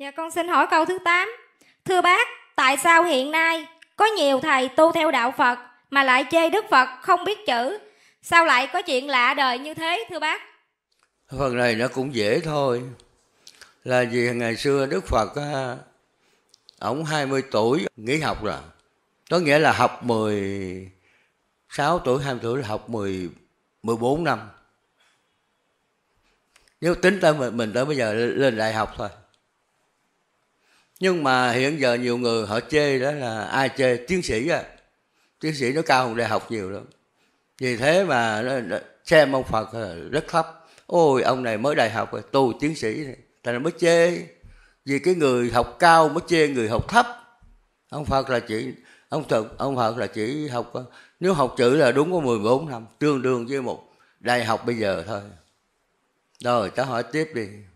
Dạ con xin hỏi câu thứ 8. Thưa bác, tại sao hiện nay có nhiều thầy tu theo đạo Phật mà lại chê Đức Phật không biết chữ? Sao lại có chuyện lạ đời như thế thưa bác? Phần này nó cũng dễ thôi. Là vì ngày xưa Đức Phật à, ổng 20 tuổi nghỉ học rồi. Có nghĩa là học 16 tuổi, 20 tuổi là học 10 14 năm. Nếu tính tới mình, mình tới bây giờ lên đại học thôi nhưng mà hiện giờ nhiều người họ chê đó là ai chê tiến sĩ á tiến sĩ nó cao hơn đại học nhiều lắm vì thế mà nó, xem ông phật rất thấp ôi ông này mới đại học rồi tôi tiến sĩ thành mới chê vì cái người học cao mới chê người học thấp ông phật là chỉ ông thực ông phật là chỉ học nếu học chữ là đúng có 14 năm tương đương với một đại học bây giờ thôi rồi ta hỏi tiếp đi